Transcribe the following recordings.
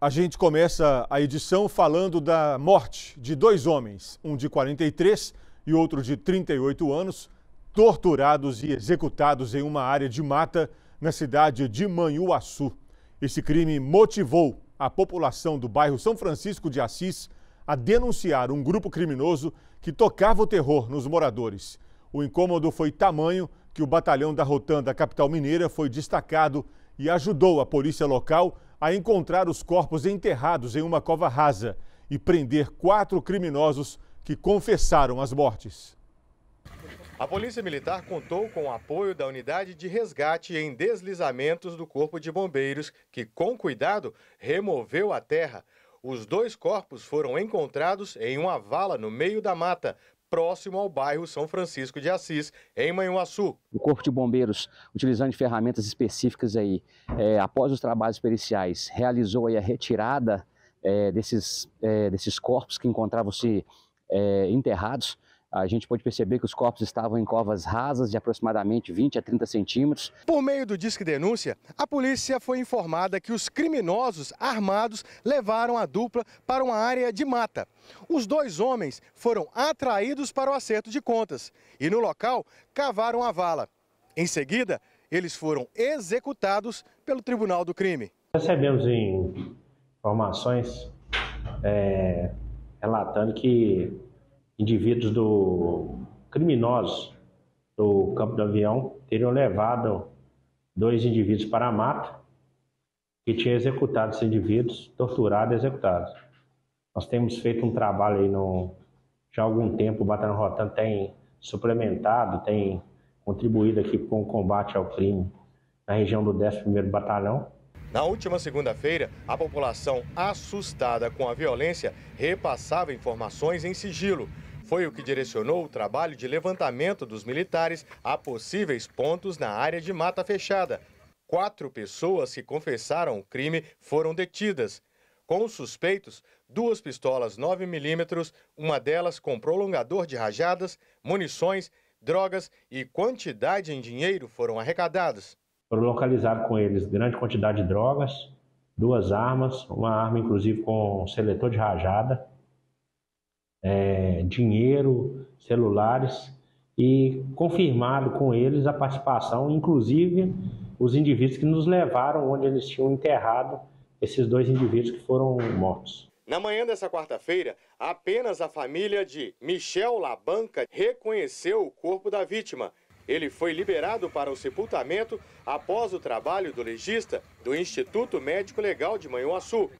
A gente começa a edição falando da morte de dois homens, um de 43 e outro de 38 anos, torturados e executados em uma área de mata na cidade de Manhuaçu. Esse crime motivou a população do bairro São Francisco de Assis a denunciar um grupo criminoso que tocava o terror nos moradores. O incômodo foi tamanho que o batalhão da Rotan da capital mineira foi destacado e ajudou a polícia local a encontrar os corpos enterrados em uma cova rasa e prender quatro criminosos que confessaram as mortes. A Polícia Militar contou com o apoio da unidade de resgate em deslizamentos do Corpo de Bombeiros, que, com cuidado, removeu a terra. Os dois corpos foram encontrados em uma vala no meio da mata, próximo ao bairro São Francisco de Assis, em Manhuaçu. O Corpo de Bombeiros, utilizando ferramentas específicas aí, é, após os trabalhos periciais, realizou aí a retirada é, desses, é, desses corpos que encontravam-se é, enterrados a gente pôde perceber que os corpos estavam em covas rasas de aproximadamente 20 a 30 centímetros. Por meio do Disque Denúncia, a polícia foi informada que os criminosos armados levaram a dupla para uma área de mata. Os dois homens foram atraídos para o acerto de contas e no local cavaram a vala. Em seguida, eles foram executados pelo Tribunal do Crime. Recebemos informações é, relatando que indivíduos do criminosos do campo do avião teriam levado dois indivíduos para a mata que tinha executado esses indivíduos, torturado e executado. Nós temos feito um trabalho aí no, já há algum tempo, o Batalhão Rotan tem suplementado, tem contribuído aqui com o combate ao crime na região do 11º Batalhão. Na última segunda-feira, a população assustada com a violência repassava informações em sigilo foi o que direcionou o trabalho de levantamento dos militares a possíveis pontos na área de mata fechada. Quatro pessoas que confessaram o crime foram detidas. Com os suspeitos, duas pistolas 9mm, uma delas com prolongador de rajadas, munições, drogas e quantidade em dinheiro foram arrecadadas. Foram localizar com eles grande quantidade de drogas, duas armas, uma arma inclusive com seletor de rajada, é, dinheiro, celulares e confirmado com eles a participação, inclusive os indivíduos que nos levaram onde eles tinham enterrado esses dois indivíduos que foram mortos. Na manhã dessa quarta-feira, apenas a família de Michel Labanca reconheceu o corpo da vítima. Ele foi liberado para o sepultamento após o trabalho do legista do Instituto Médico Legal de Manhuaçu.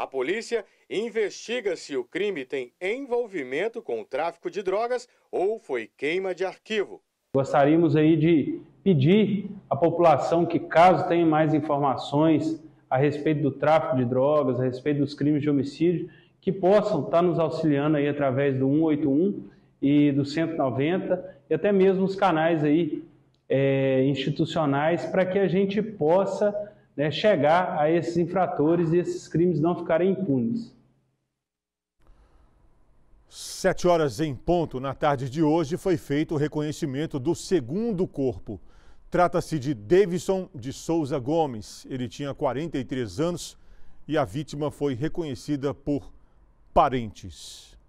A polícia investiga se o crime tem envolvimento com o tráfico de drogas ou foi queima de arquivo. Gostaríamos aí de pedir à população que, caso tenha mais informações a respeito do tráfico de drogas, a respeito dos crimes de homicídio, que possam estar tá nos auxiliando aí através do 181 e do 190 e até mesmo os canais aí é, institucionais para que a gente possa né, chegar a esses infratores e esses crimes não ficarem impunes. Sete horas em ponto na tarde de hoje foi feito o reconhecimento do segundo corpo. Trata-se de Davidson de Souza Gomes. Ele tinha 43 anos e a vítima foi reconhecida por parentes.